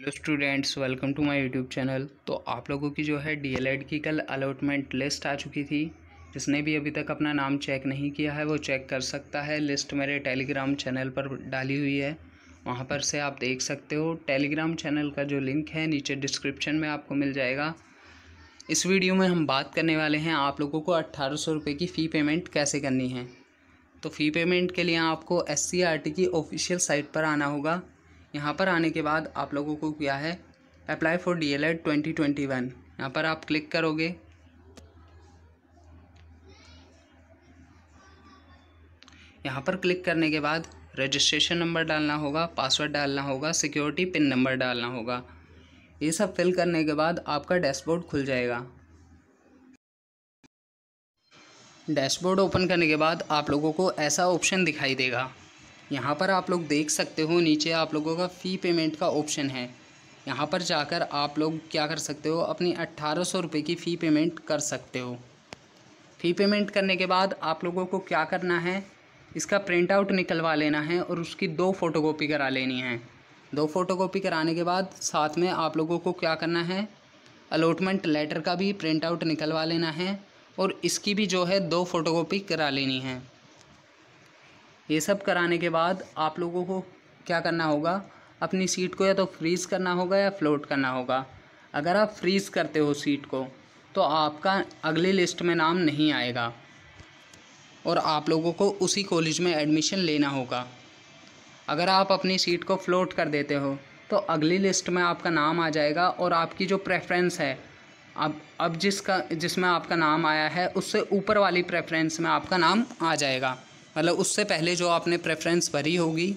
hello students welcome to my YouTube channel तो आप लोगों की जो है डीएलएड की कल अलॉटमेंट लिस्ट आ चुकी थी जिसने भी अभी तक अपना नाम चेक नहीं किया है वो चेक कर सकता है लिस्ट मेरे टेलीग्राम चैनल पर डाली हुई है वहाँ पर से आप देख सकते हो टेलीग्राम चैनल का जो लिंक है नीचे डिस्क्रिप्शन में आपको मिल जाएगा इस वीडियो में हम बात करने वाले हैं आप लोगों को अट्ठारह सौ की फ़ी पेमेंट कैसे करनी है तो फ़ी पेमेंट के लिए आपको एस की ऑफिशियल साइट पर आना होगा यहाँ पर आने के बाद आप लोगों को क्या है apply for D El Ed twenty twenty one यहाँ पर आप क्लिक करोगे यहाँ पर क्लिक करने के बाद रजिस्ट्रेशन नंबर डालना होगा पासवर्ड डालना होगा सिक्योरिटी पिन नंबर डालना होगा ये सब फिल करने के बाद आपका डैशबोर्ड खुल जाएगा डैशबोर्ड ओपन करने के बाद आप लोगों को ऐसा ऑप्शन दिखाई देगा यहाँ पर आप लोग देख सकते हो नीचे आप लोगों का फ़ी पेमेंट का ऑप्शन है यहाँ पर जाकर आप लोग क्या कर सकते हो अपनी अट्ठारह सौ रुपये की फ़ी पेमेंट कर सकते हो फ़ी पेमेंट करने के बाद आप लोगों को क्या करना है इसका प्रिंट आउट निकलवा लेना है और उसकी दो फ़ोटोकॉपी करा लेनी है दो फ़ोटोकॉपी कराने के बाद साथ में आप लोगों को क्या करना है अलॉटमेंट लेटर का भी प्रिंट आउट निकलवा लेना है और इसकी भी जो है दो फ़ोटोकॉपी करा लेनी है ये सब कराने के बाद आप लोगों को क्या करना होगा अपनी सीट को या तो फ्रीज़ करना होगा या फ्लोट करना होगा अगर आप फ्रीज़ करते हो सीट को तो आपका अगली लिस्ट में नाम नहीं आएगा और आप लोगों को उसी कॉलेज में एडमिशन लेना होगा अगर आप अपनी सीट को फ्लोट कर देते हो तो अगली लिस्ट में आपका नाम आ जाएगा और आपकी जो प्रेफरेंस है अब अब जिसका जिसमें आपका नाम आया है उससे ऊपर वाली प्रेफरेंस में आपका नाम आ जाएगा मतलब उससे पहले जो आपने प्रेफरेंस भरी होगी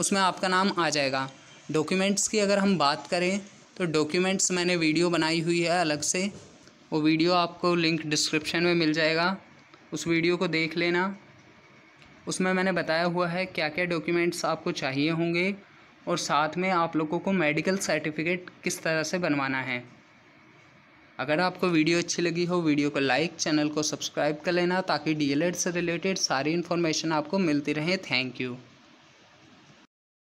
उसमें आपका नाम आ जाएगा डॉक्यूमेंट्स की अगर हम बात करें तो डॉक्यूमेंट्स मैंने वीडियो बनाई हुई है अलग से वो वीडियो आपको लिंक डिस्क्रिप्शन में मिल जाएगा उस वीडियो को देख लेना उसमें मैंने बताया हुआ है क्या क्या डॉक्यूमेंट्स आपको चाहिए होंगे और साथ में आप लोगों को मेडिकल सर्टिफिकेट किस तरह से बनवाना है अगर आपको वीडियो अच्छी लगी हो वीडियो को लाइक चैनल को सब्सक्राइब कर लेना ताकि डी से रिलेटेड सारी इन्फॉर्मेशन आपको मिलती रहे थैंक यू